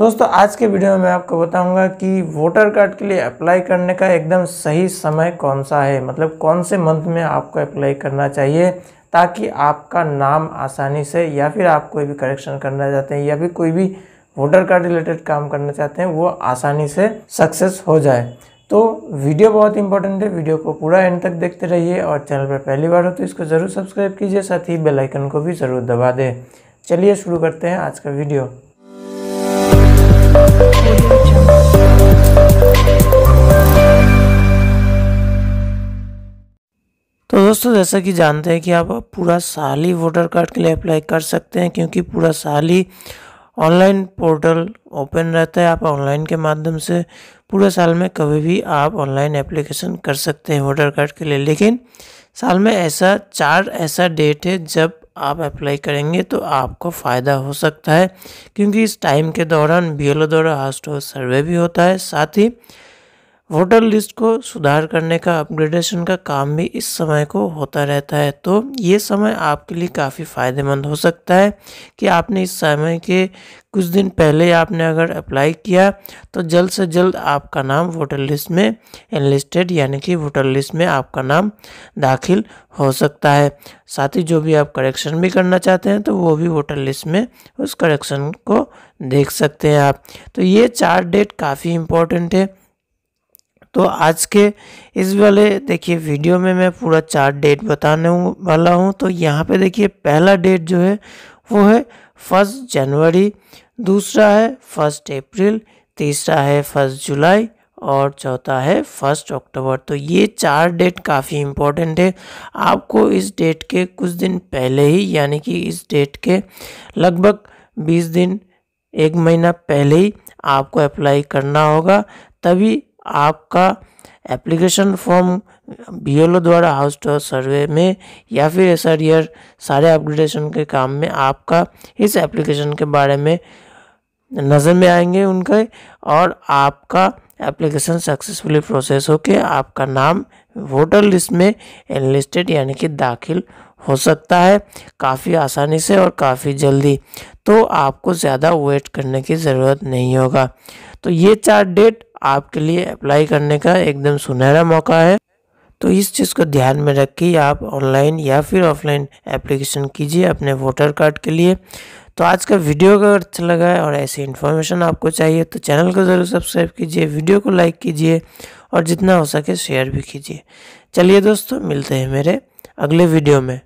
दोस्तों आज के वीडियो में मैं आपको बताऊंगा कि वोटर कार्ड के लिए अप्लाई करने का एकदम सही समय कौन सा है मतलब कौन से मंथ में आपको अप्लाई करना चाहिए ताकि आपका नाम आसानी से या फिर आप कोई भी करेक्शन करना चाहते हैं या फिर कोई भी वोटर कार्ड रिलेटेड काम करना चाहते हैं वो आसानी से सक्सेस हो जाए तो वीडियो बहुत इंपॉर्टेंट है वीडियो को पूरा एंड तक देखते रहिए और चैनल पर पहली बार हो तो इसको ज़रूर सब्सक्राइब कीजिए साथ ही बेलाइकन को भी ज़रूर दबा दें चलिए शुरू करते हैं आज का वीडियो तो दोस्तों जैसा कि जानते हैं कि आप पूरा साल ही वोटर कार्ड के लिए अप्लाई कर सकते हैं क्योंकि पूरा साल ही ऑनलाइन पोर्टल ओपन रहता है आप ऑनलाइन के माध्यम से पूरे साल में कभी भी आप ऑनलाइन एप्लीकेशन कर सकते हैं वोटर कार्ड के लिए लेकिन साल में ऐसा चार ऐसा डेट है जब आप अप्लाई करेंगे तो आपको फ़ायदा हो सकता है क्योंकि इस टाइम के दौरान बी एल द्वारा हास्ट सर्वे भी होता है साथ ही वोटर लिस्ट को सुधार करने का अपग्रेडेशन का काम भी इस समय को होता रहता है तो ये समय आपके लिए काफ़ी फ़ायदेमंद हो सकता है कि आपने इस समय के कुछ दिन पहले आपने अगर अप्लाई किया तो जल्द से जल्द आपका नाम वोटर लिस्ट में एनलिस्टेड यानी कि वोटर लिस्ट में आपका नाम दाखिल हो सकता है साथ ही जो भी आप करेक्शन भी करना चाहते हैं तो वो भी वोटर लिस्ट में उस करेक्शन को देख सकते हैं आप तो ये चार डेट काफ़ी इम्पोर्टेंट है तो आज के इस वाले देखिए वीडियो में मैं पूरा चार डेट बताने वाला हूँ तो यहाँ पे देखिए पहला डेट जो है वो है फर्स्ट जनवरी दूसरा है फर्स्ट अप्रैल तीसरा है फर्स्ट जुलाई और चौथा है फर्स्ट अक्टूबर तो ये चार डेट काफ़ी इम्पोर्टेंट है आपको इस डेट के कुछ दिन पहले ही यानी कि इस डेट के लगभग बीस दिन एक महीना पहले ही आपको अप्लाई करना होगा तभी आपका एप्लीकेशन फॉर्म बी द्वारा हाउस टू हाउस सर्वे में या फिर एस आर e सारे अपग्रेडेशन के काम में आपका इस एप्लीकेशन के बारे में नज़र में आएंगे उनके और आपका एप्लीकेशन सक्सेसफुली प्रोसेस होके आपका नाम वोटर लिस्ट में एनलिस्टेड यानी कि दाखिल हो सकता है काफ़ी आसानी से और काफ़ी जल्दी तो आपको ज़्यादा वेट करने की ज़रूरत नहीं होगा तो ये चार डेट आपके लिए अप्लाई करने का एकदम सुनहरा मौका है तो इस चीज़ को ध्यान में रखिए आप ऑनलाइन या फिर ऑफलाइन एप्लीकेशन कीजिए अपने वोटर कार्ड के लिए तो आज का वीडियो अगर अच्छा लगा है और ऐसी इन्फॉर्मेशन आपको चाहिए तो चैनल को ज़रूर सब्सक्राइब कीजिए वीडियो को लाइक कीजिए और जितना हो सके शेयर भी कीजिए चलिए दोस्तों मिलते हैं मेरे अगले वीडियो में